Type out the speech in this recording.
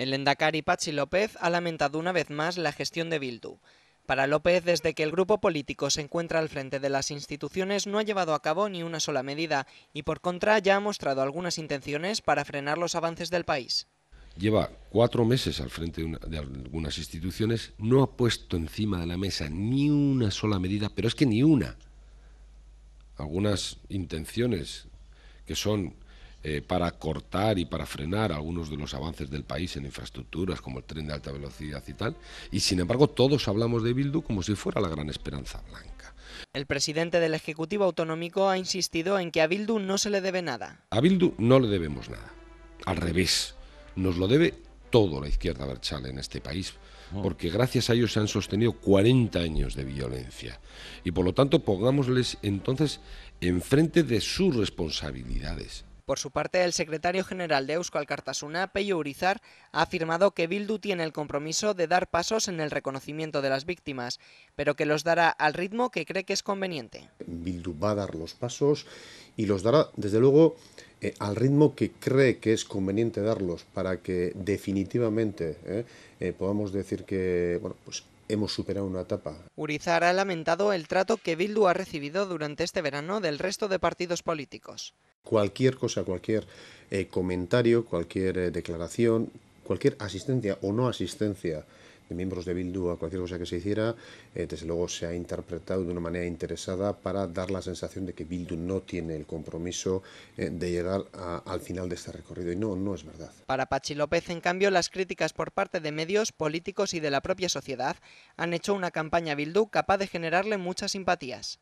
El Endacari Pachi López ha lamentado una vez más la gestión de Bildu. Para López, desde que el grupo político se encuentra al frente de las instituciones, no ha llevado a cabo ni una sola medida y, por contra, ya ha mostrado algunas intenciones para frenar los avances del país. Lleva cuatro meses al frente de, de algunas instituciones, no ha puesto encima de la mesa ni una sola medida, pero es que ni una. Algunas intenciones que son eh, para cortar y para frenar algunos de los avances del país en infraestructuras como el tren de alta velocidad y tal. Y sin embargo todos hablamos de Bildu como si fuera la gran esperanza blanca. El presidente del Ejecutivo Autonómico ha insistido en que a Bildu no se le debe nada. A Bildu no le debemos nada. Al revés, nos lo debe todo la izquierda berchale en este país, oh. porque gracias a ellos se han sostenido 40 años de violencia. Y por lo tanto, pongámosles entonces enfrente de sus responsabilidades. Por su parte, el secretario general de Euskal Cartasuna, Peyo Urizar, ha afirmado que Bildu tiene el compromiso de dar pasos en el reconocimiento de las víctimas, pero que los dará al ritmo que cree que es conveniente. Bildu va a dar los pasos y los dará, desde luego, eh, al ritmo que cree que es conveniente darlos para que definitivamente eh, eh, podamos decir que bueno, pues hemos superado una etapa. Urizar ha lamentado el trato que Bildu ha recibido durante este verano del resto de partidos políticos. Cualquier cosa, cualquier eh, comentario, cualquier eh, declaración, cualquier asistencia o no asistencia de miembros de Bildu a cualquier cosa que se hiciera, eh, desde luego se ha interpretado de una manera interesada para dar la sensación de que Bildu no tiene el compromiso de llegar al final de este recorrido. Y no, no es verdad. Para Pachi López, en cambio, las críticas por parte de medios, políticos y de la propia sociedad han hecho una campaña Bildu capaz de generarle muchas simpatías.